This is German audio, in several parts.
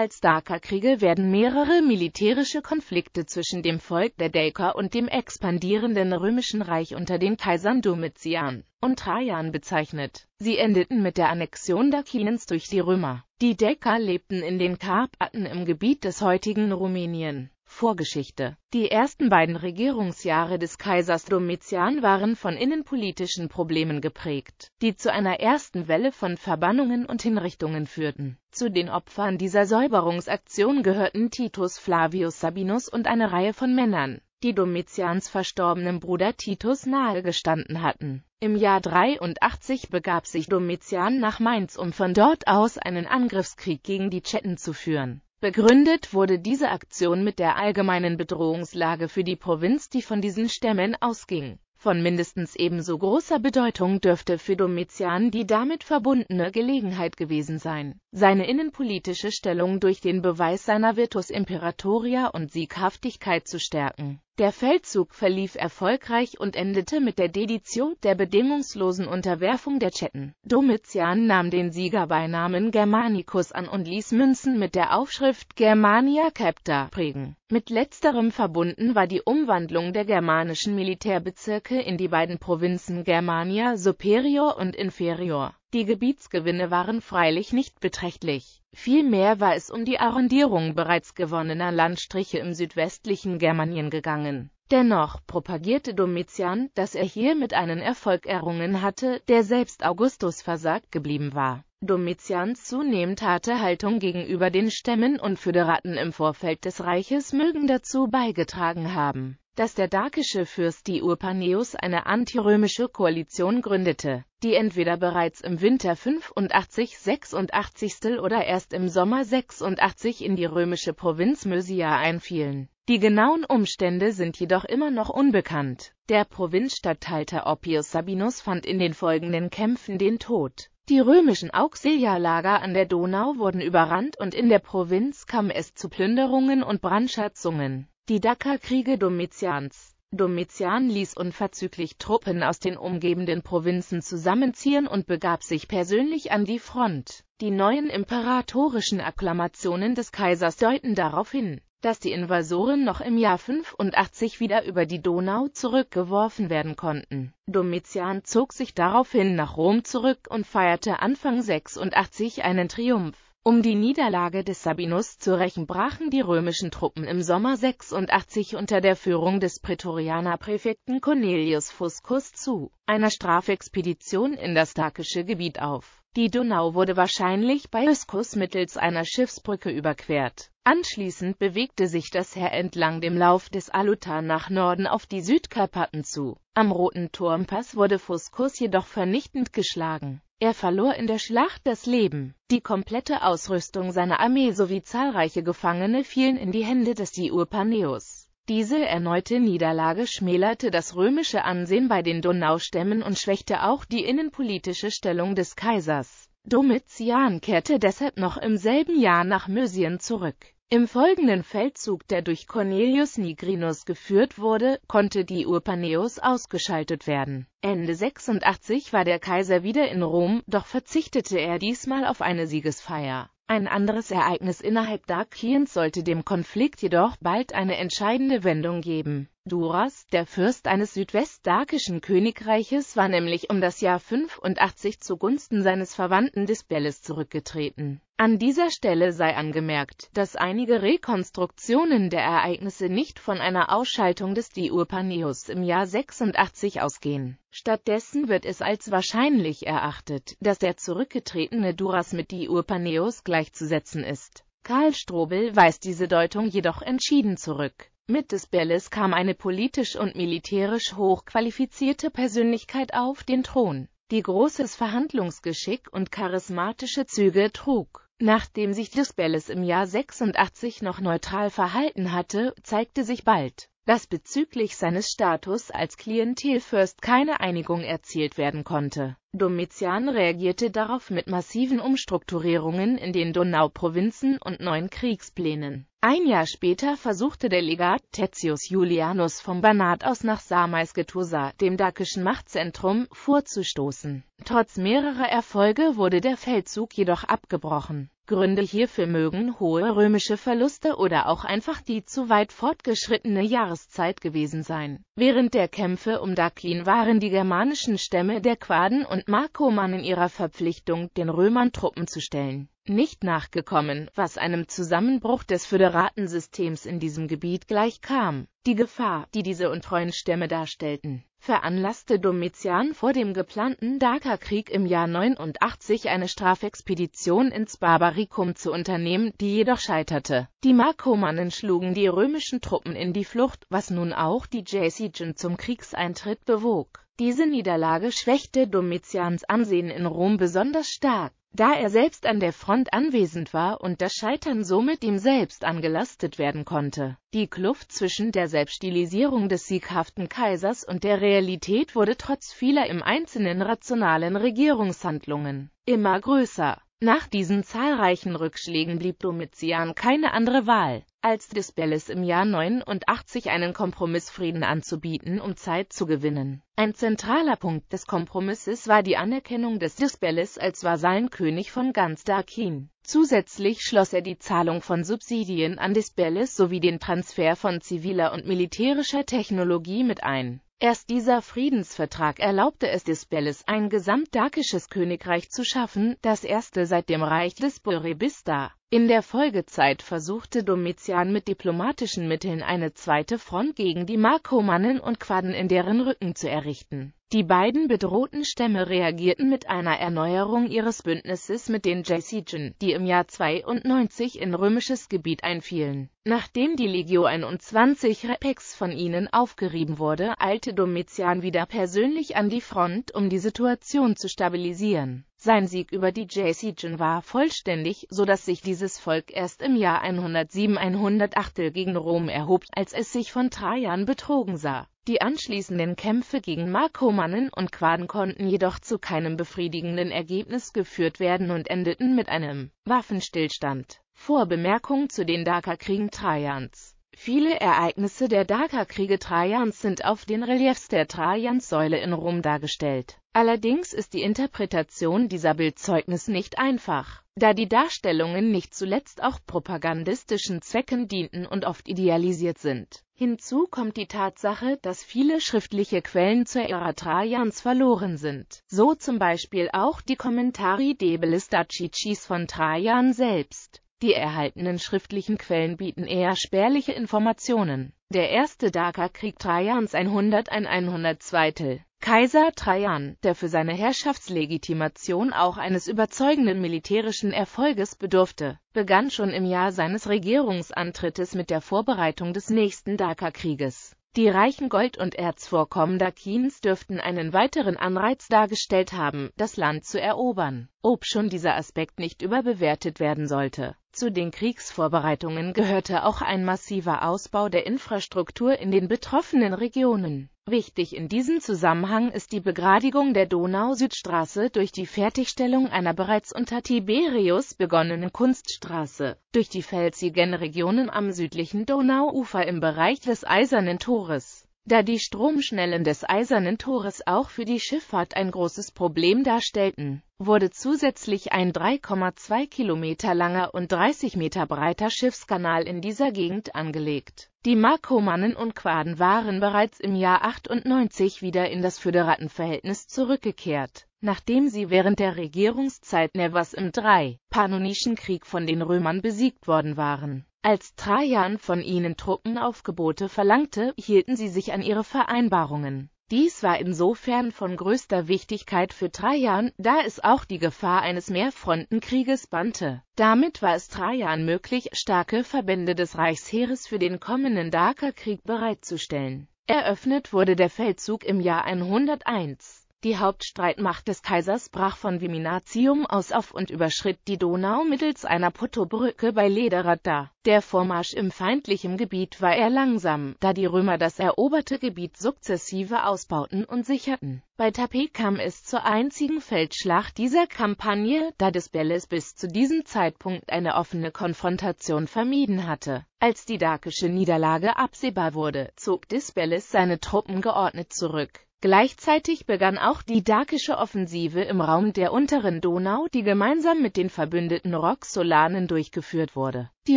Als Daker-Kriege werden mehrere militärische Konflikte zwischen dem Volk der Daker und dem expandierenden römischen Reich unter den Kaisern Domitian und Trajan bezeichnet. Sie endeten mit der Annexion Dakiniens durch die Römer. Die Daker lebten in den Karpaten im Gebiet des heutigen Rumänien. Vorgeschichte Die ersten beiden Regierungsjahre des Kaisers Domitian waren von innenpolitischen Problemen geprägt, die zu einer ersten Welle von Verbannungen und Hinrichtungen führten. Zu den Opfern dieser Säuberungsaktion gehörten Titus Flavius Sabinus und eine Reihe von Männern, die Domitians verstorbenem Bruder Titus nahegestanden hatten. Im Jahr 83 begab sich Domitian nach Mainz, um von dort aus einen Angriffskrieg gegen die Chatten zu führen. Begründet wurde diese Aktion mit der allgemeinen Bedrohungslage für die Provinz, die von diesen Stämmen ausging. Von mindestens ebenso großer Bedeutung dürfte für Domitian die damit verbundene Gelegenheit gewesen sein, seine innenpolitische Stellung durch den Beweis seiner Virtus Imperatoria und Sieghaftigkeit zu stärken. Der Feldzug verlief erfolgreich und endete mit der Dedition der bedingungslosen Unterwerfung der Tschechen. Domitian nahm den Siegerbeinamen Germanicus an und ließ Münzen mit der Aufschrift Germania Capta prägen. Mit letzterem verbunden war die Umwandlung der germanischen Militärbezirke in die beiden Provinzen Germania Superior und Inferior die Gebietsgewinne waren freilich nicht beträchtlich. Vielmehr war es um die Arrondierung bereits gewonnener Landstriche im südwestlichen Germanien gegangen. Dennoch propagierte Domitian, dass er hiermit einen Erfolg errungen hatte, der selbst Augustus versagt geblieben war. Domitians zunehmend harte Haltung gegenüber den Stämmen und Föderaten im Vorfeld des Reiches mögen dazu beigetragen haben dass der dakische Fürst die Urpaneus eine antirömische Koalition gründete, die entweder bereits im Winter 85-86 oder erst im Sommer 86 in die römische Provinz Mysia einfielen. Die genauen Umstände sind jedoch immer noch unbekannt. Der Provinzstatthalter Oppius Sabinus fand in den folgenden Kämpfen den Tod. Die römischen Auxiliarlager an der Donau wurden überrannt und in der Provinz kam es zu Plünderungen und Brandschatzungen die Dakar-Kriege Domitians. Domitian ließ unverzüglich Truppen aus den umgebenden Provinzen zusammenziehen und begab sich persönlich an die Front. Die neuen imperatorischen Akklamationen des Kaisers deuten darauf hin, dass die Invasoren noch im Jahr 85 wieder über die Donau zurückgeworfen werden konnten. Domitian zog sich daraufhin nach Rom zurück und feierte Anfang 86 einen Triumph. Um die Niederlage des Sabinus zu rächen, brachen die römischen Truppen im Sommer 86 unter der Führung des Prätorianerpräfekten Cornelius Fuscus zu einer Strafexpedition in das dakische Gebiet auf die Donau wurde wahrscheinlich bei Öskus mittels einer Schiffsbrücke überquert. Anschließend bewegte sich das Heer entlang dem Lauf des Alutar nach Norden auf die Südkarpaten zu. Am Roten Turmpass wurde Fuskus jedoch vernichtend geschlagen. Er verlor in der Schlacht das Leben. Die komplette Ausrüstung seiner Armee sowie zahlreiche Gefangene fielen in die Hände des Diurpaneus. Diese erneute Niederlage schmälerte das römische Ansehen bei den Donaustämmen und schwächte auch die innenpolitische Stellung des Kaisers. Domitian kehrte deshalb noch im selben Jahr nach Mösien zurück. Im folgenden Feldzug, der durch Cornelius Nigrinus geführt wurde, konnte die Urpaneus ausgeschaltet werden. Ende 86 war der Kaiser wieder in Rom, doch verzichtete er diesmal auf eine Siegesfeier. Ein anderes Ereignis innerhalb Dark Kiens sollte dem Konflikt jedoch bald eine entscheidende Wendung geben. Duras, der Fürst eines südwestdakischen Königreiches, war nämlich um das Jahr 85 zugunsten seines Verwandten Disbelles zurückgetreten. An dieser Stelle sei angemerkt, dass einige Rekonstruktionen der Ereignisse nicht von einer Ausschaltung des Diurpaneus im Jahr 86 ausgehen. Stattdessen wird es als wahrscheinlich erachtet, dass der zurückgetretene Duras mit Diurpaneus gleichzusetzen ist. Karl Strobel weist diese Deutung jedoch entschieden zurück. Mit des Belles kam eine politisch und militärisch hochqualifizierte Persönlichkeit auf den Thron, die großes Verhandlungsgeschick und charismatische Züge trug. Nachdem sich des Belles im Jahr 86 noch neutral verhalten hatte, zeigte sich bald, dass bezüglich seines Status als Klientelfürst keine Einigung erzielt werden konnte. Domitian reagierte darauf mit massiven Umstrukturierungen in den Donauprovinzen und neuen Kriegsplänen. Ein Jahr später versuchte der Legat Tetius Julianus vom Banat aus nach Samaisgetusa, dem dakischen Machtzentrum, vorzustoßen. Trotz mehrerer Erfolge wurde der Feldzug jedoch abgebrochen. Gründe hierfür mögen hohe römische Verluste oder auch einfach die zu weit fortgeschrittene Jahreszeit gewesen sein. Während der Kämpfe um Dakin waren die germanischen Stämme der Quaden und Markomann in ihrer Verpflichtung, den Römern Truppen zu stellen, nicht nachgekommen, was einem Zusammenbruch des Föderatensystems in diesem Gebiet gleichkam. Die Gefahr, die diese untreuen Stämme darstellten, veranlasste Domitian vor dem geplanten Dakerkrieg im Jahr 89 eine Strafexpedition ins Barbaricum zu unternehmen, die jedoch scheiterte. Die Markomannen schlugen die römischen Truppen in die Flucht, was nun auch die Jazygen zum Kriegseintritt bewog. Diese Niederlage schwächte Domitians Ansehen in Rom besonders stark da er selbst an der Front anwesend war und das Scheitern somit ihm selbst angelastet werden konnte. Die Kluft zwischen der Selbststilisierung des sieghaften Kaisers und der Realität wurde trotz vieler im Einzelnen rationalen Regierungshandlungen immer größer. Nach diesen zahlreichen Rückschlägen blieb Domitian keine andere Wahl, als des Belles im Jahr 89 einen Kompromissfrieden anzubieten, um Zeit zu gewinnen. Ein zentraler Punkt des Kompromisses war die Anerkennung des Disbelles als Vasallenkönig von ganz Darkin. Zusätzlich schloss er die Zahlung von Subsidien an Disbelles sowie den Transfer von ziviler und militärischer Technologie mit ein. Erst dieser Friedensvertrag erlaubte es Disbelles, ein gesamtdarkisches Königreich zu schaffen, das erste seit dem Reich des Burebista. In der Folgezeit versuchte Domitian mit diplomatischen Mitteln eine zweite Front gegen die Markomannen und Quaden in deren Rücken zu errichten. Die beiden bedrohten Stämme reagierten mit einer Erneuerung ihres Bündnisses mit den Jaisigen, die im Jahr 92 in römisches Gebiet einfielen. Nachdem die Legio 21 Repex von ihnen aufgerieben wurde, eilte Domitian wieder persönlich an die Front, um die Situation zu stabilisieren. Sein Sieg über die JC Jin war vollständig, so dass sich dieses Volk erst im Jahr 107-108 gegen Rom erhob, als es sich von Trajan betrogen sah. Die anschließenden Kämpfe gegen Markomannen und Quaden konnten jedoch zu keinem befriedigenden Ergebnis geführt werden und endeten mit einem Waffenstillstand. Vorbemerkung zu den Dakerkriegen Trajans Viele Ereignisse der Dakerkriege Trajans sind auf den Reliefs der Trajanssäule in Rom dargestellt. Allerdings ist die Interpretation dieser Bildzeugnis nicht einfach, da die Darstellungen nicht zuletzt auch propagandistischen Zwecken dienten und oft idealisiert sind. Hinzu kommt die Tatsache, dass viele schriftliche Quellen zur Ära Trajans verloren sind, so zum Beispiel auch die Kommentari Debelis Dacicis von Trajan selbst. Die erhaltenen schriftlichen Quellen bieten eher spärliche Informationen. Der erste Daker Dakerkrieg Trajans 101-102 Kaiser Trajan, der für seine Herrschaftslegitimation auch eines überzeugenden militärischen Erfolges bedurfte, begann schon im Jahr seines Regierungsantrittes mit der Vorbereitung des nächsten Dakerkrieges. Die reichen Gold- und Erzvorkommen Dakins dürften einen weiteren Anreiz dargestellt haben, das Land zu erobern, ob schon dieser Aspekt nicht überbewertet werden sollte. Zu den Kriegsvorbereitungen gehörte auch ein massiver Ausbau der Infrastruktur in den betroffenen Regionen. Wichtig in diesem Zusammenhang ist die Begradigung der Donau-Südstraße durch die Fertigstellung einer bereits unter Tiberius begonnenen Kunststraße durch die felsigen Regionen am südlichen Donauufer im Bereich des Eisernen Tores. Da die Stromschnellen des Eisernen Tores auch für die Schifffahrt ein großes Problem darstellten, wurde zusätzlich ein 3,2 Kilometer langer und 30 Meter breiter Schiffskanal in dieser Gegend angelegt die Markomannen und Quaden waren bereits im Jahr 98 wieder in das Föderatenverhältnis zurückgekehrt, nachdem sie während der Regierungszeit Nevers im Drei-Pannonischen Krieg von den Römern besiegt worden waren. Als Trajan von ihnen Truppenaufgebote verlangte, hielten sie sich an ihre Vereinbarungen dies war insofern von größter Wichtigkeit für Trajan, da es auch die Gefahr eines Mehrfrontenkrieges bannte. Damit war es Trajan möglich, starke Verbände des Reichsheeres für den kommenden Dakerkrieg bereitzustellen. Eröffnet wurde der Feldzug im Jahr 101. Die Hauptstreitmacht des Kaisers brach von Viminatium aus auf und überschritt die Donau mittels einer Pottobrücke bei Lederat dar. Der Vormarsch im feindlichen Gebiet war eher langsam, da die Römer das eroberte Gebiet sukzessive ausbauten und sicherten. Bei Tape kam es zur einzigen Feldschlacht dieser Kampagne, da Desbelles bis zu diesem Zeitpunkt eine offene Konfrontation vermieden hatte. Als die dakische Niederlage absehbar wurde, zog Disbelles seine Truppen geordnet zurück. Gleichzeitig begann auch die dakische Offensive im Raum der unteren Donau, die gemeinsam mit den verbündeten Roxolanen durchgeführt wurde die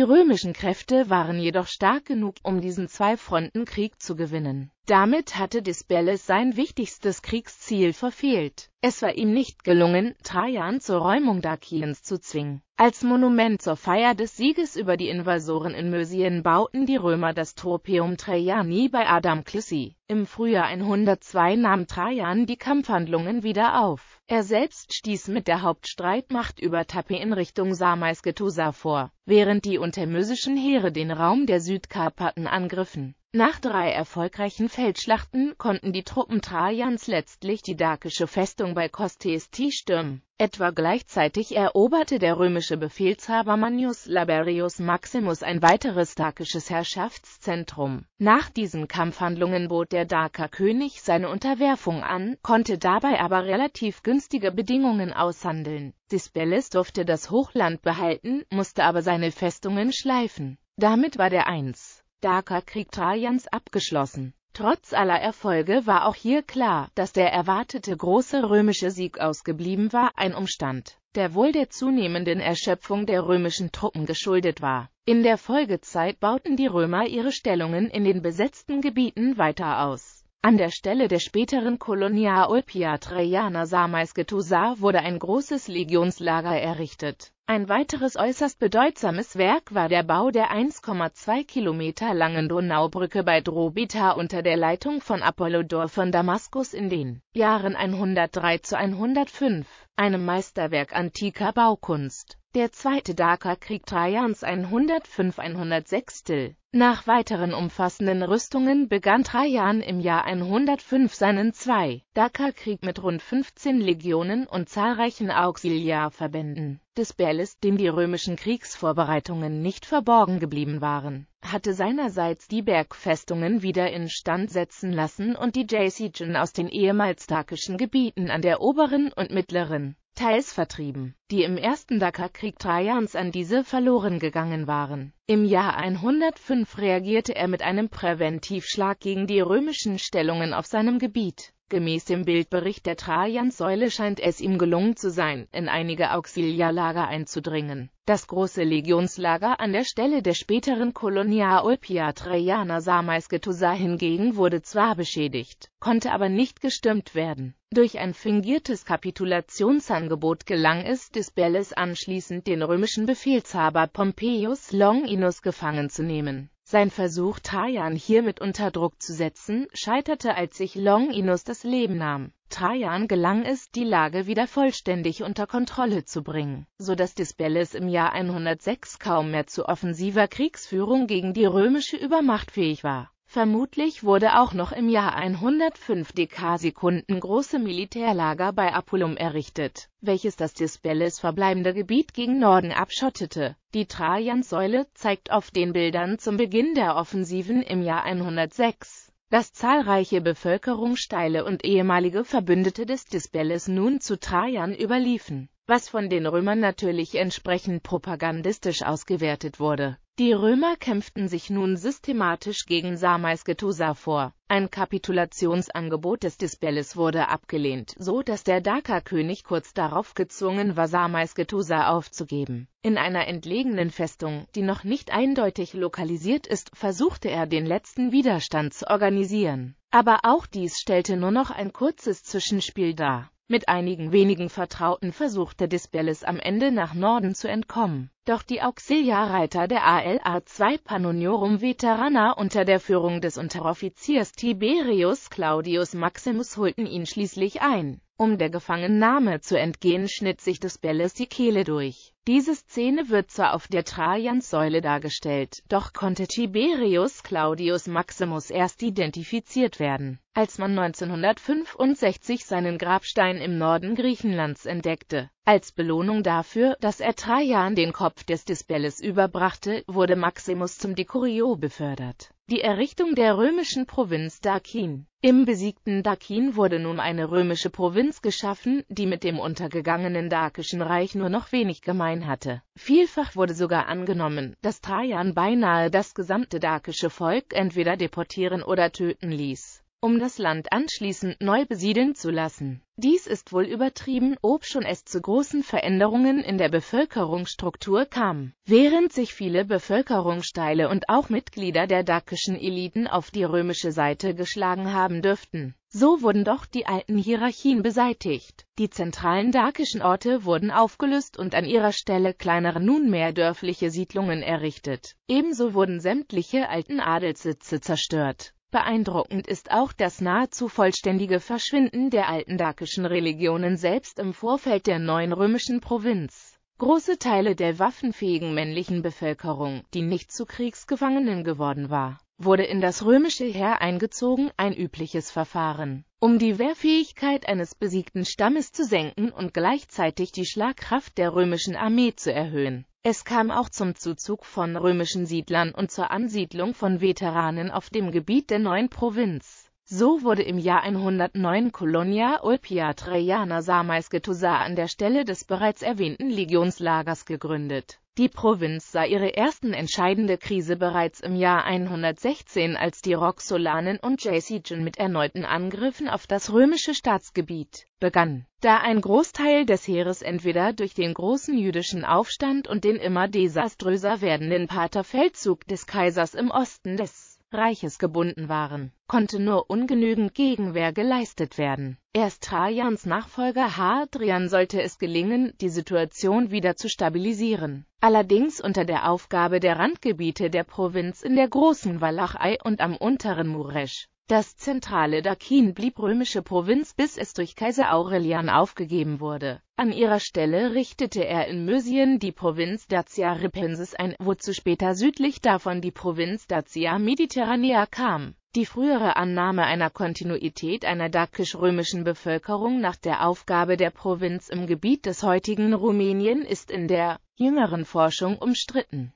römischen Kräfte waren jedoch stark genug, um diesen Zwei-Fronten Krieg zu gewinnen. Damit hatte Disbelles sein wichtigstes Kriegsziel verfehlt. Es war ihm nicht gelungen, Trajan zur Räumung Dakiens zu zwingen. Als Monument zur Feier des Sieges über die Invasoren in Mösien bauten die Römer das Tropeum Trajani bei Adam Clissi. Im Frühjahr 102 nahm Trajan die Kampfhandlungen wieder auf. Er selbst stieß mit der Hauptstreitmacht über Tape in Richtung Samaisketusa vor, während die untermösischen Heere den Raum der Südkarpaten angriffen nach drei erfolgreichen Feldschlachten konnten die Truppen Trajans letztlich die dakische Festung bei Kosteisti stürmen. Etwa gleichzeitig eroberte der römische Befehlshaber Manius Laberius Maximus ein weiteres dakisches Herrschaftszentrum. Nach diesen Kampfhandlungen bot der Daker König seine Unterwerfung an, konnte dabei aber relativ günstige Bedingungen aushandeln. Disbeles durfte das Hochland behalten, musste aber seine Festungen schleifen. Damit war der 1. Dakar-Krieg Trajans abgeschlossen. Trotz aller Erfolge war auch hier klar, dass der erwartete große römische Sieg ausgeblieben war, ein Umstand, der wohl der zunehmenden Erschöpfung der römischen Truppen geschuldet war. In der Folgezeit bauten die Römer ihre Stellungen in den besetzten Gebieten weiter aus. An der Stelle der späteren Kolonia Ulpia Traiana Samaisketusa wurde ein großes Legionslager errichtet. Ein weiteres äußerst bedeutsames Werk war der Bau der 1,2 Kilometer langen Donaubrücke bei Drobita unter der Leitung von Apollodor von Damaskus in den Jahren 103 zu 105, einem Meisterwerk antiker Baukunst. Der zweite Daker-Krieg Trajans 105-106. Nach weiteren umfassenden Rüstungen begann Trajan im Jahr 105 seinen zwei Daker-Krieg mit rund 15 Legionen und zahlreichen Auxiliarverbänden des Berlis, dem die römischen Kriegsvorbereitungen nicht verborgen geblieben waren, hatte seinerseits die Bergfestungen wieder instand setzen lassen und die Jazygen aus den ehemals dakischen Gebieten an der oberen und mittleren teils vertrieben, die im ersten Dakerkrieg Trajans an diese verloren gegangen waren. Im Jahr 105 reagierte er mit einem Präventivschlag gegen die römischen Stellungen auf seinem Gebiet Gemäß dem Bildbericht der Trajansäule scheint es ihm gelungen zu sein, in einige Auxiliarlager einzudringen. Das große Legionslager an der Stelle der späteren Kolonia Ulpia Trajana Samaisketusa hingegen wurde zwar beschädigt, konnte aber nicht gestürmt werden. Durch ein fingiertes Kapitulationsangebot gelang es Disbelles anschließend den römischen Befehlshaber Pompeius Longinus gefangen zu nehmen. Sein Versuch, Trajan hiermit unter Druck zu setzen, scheiterte, als sich Longinus das Leben nahm. Trajan gelang es, die Lage wieder vollständig unter Kontrolle zu bringen, so dass Disbelles im Jahr 106 kaum mehr zu offensiver Kriegsführung gegen die römische Übermacht fähig war. Vermutlich wurde auch noch im Jahr 105 dk Sekunden große Militärlager bei Apulum errichtet, welches das Dispeles verbleibende Gebiet gegen Norden abschottete. Die Trajansäule zeigt auf den Bildern zum Beginn der Offensiven im Jahr 106 dass zahlreiche Bevölkerungssteile und ehemalige Verbündete des Dispeles nun zu Trajan überliefen, was von den Römern natürlich entsprechend propagandistisch ausgewertet wurde. Die Römer kämpften sich nun systematisch gegen Samaisgetusa vor. Ein Kapitulationsangebot des Dispeles wurde abgelehnt, so dass der daka könig kurz darauf gezwungen war, Samaisgetusa aufzugeben. In einer entlegenen Festung, die noch nicht eindeutig lokalisiert ist, versuchte er den letzten Widerstand zu organisieren. Aber auch dies stellte nur noch ein kurzes Zwischenspiel dar. Mit einigen wenigen Vertrauten versuchte Dispelles am Ende nach Norden zu entkommen. Doch die Auxiliarreiter der ALA-2 Pannoniorum Veterana unter der Führung des Unteroffiziers Tiberius Claudius Maximus holten ihn schließlich ein. Um der Gefangennahme zu entgehen, schnitt sich des Belles die Kehle durch. Diese Szene wird zwar auf der Trajanssäule dargestellt, doch konnte Tiberius Claudius Maximus erst identifiziert werden, als man 1965 seinen Grabstein im Norden Griechenlands entdeckte. Als Belohnung dafür, dass er Trajan den Kopf des Disbelles überbrachte, wurde Maximus zum Decurio befördert die Errichtung der römischen Provinz Dakin. Im besiegten Dakin wurde nun eine römische Provinz geschaffen, die mit dem untergegangenen Dakischen Reich nur noch wenig gemein hatte. Vielfach wurde sogar angenommen, dass Trajan beinahe das gesamte dakische Volk entweder deportieren oder töten ließ um das Land anschließend neu besiedeln zu lassen. Dies ist wohl übertrieben, ob schon es zu großen Veränderungen in der Bevölkerungsstruktur kam. Während sich viele Bevölkerungsteile und auch Mitglieder der dakischen Eliten auf die römische Seite geschlagen haben dürften, so wurden doch die alten Hierarchien beseitigt. Die zentralen dakischen Orte wurden aufgelöst und an ihrer Stelle kleinere nunmehr dörfliche Siedlungen errichtet. Ebenso wurden sämtliche alten Adelssitze zerstört. Beeindruckend ist auch das nahezu vollständige Verschwinden der alten dakischen Religionen selbst im Vorfeld der neuen römischen Provinz. Große Teile der waffenfähigen männlichen Bevölkerung, die nicht zu Kriegsgefangenen geworden war, wurde in das römische Heer eingezogen, ein übliches Verfahren, um die Wehrfähigkeit eines besiegten Stammes zu senken und gleichzeitig die Schlagkraft der römischen Armee zu erhöhen. Es kam auch zum Zuzug von römischen Siedlern und zur Ansiedlung von Veteranen auf dem Gebiet der neuen Provinz. So wurde im Jahr 109 Colonia Ulpia Traiana Samaisgetusa an der Stelle des bereits erwähnten Legionslagers gegründet. Die Provinz sah ihre ersten entscheidende Krise bereits im Jahr 116, als die Roxolanen und Jaesigen mit erneuten Angriffen auf das römische Staatsgebiet begannen, da ein Großteil des Heeres entweder durch den großen jüdischen Aufstand und den immer desaströser werdenden Paterfeldzug des Kaisers im Osten des Reiches gebunden waren, konnte nur ungenügend Gegenwehr geleistet werden. Erst Trajans Nachfolger Hadrian sollte es gelingen, die Situation wieder zu stabilisieren, allerdings unter der Aufgabe der Randgebiete der Provinz in der großen Walachei und am unteren Muresch. Das zentrale Dakin blieb römische Provinz, bis es durch Kaiser Aurelian aufgegeben wurde. An ihrer Stelle richtete er in Mösien die Provinz Dacia Ripensis ein, wozu später südlich davon die Provinz Dacia Mediterranea kam. Die frühere Annahme einer Kontinuität einer dakisch-römischen Bevölkerung nach der Aufgabe der Provinz im Gebiet des heutigen Rumänien ist in der jüngeren Forschung umstritten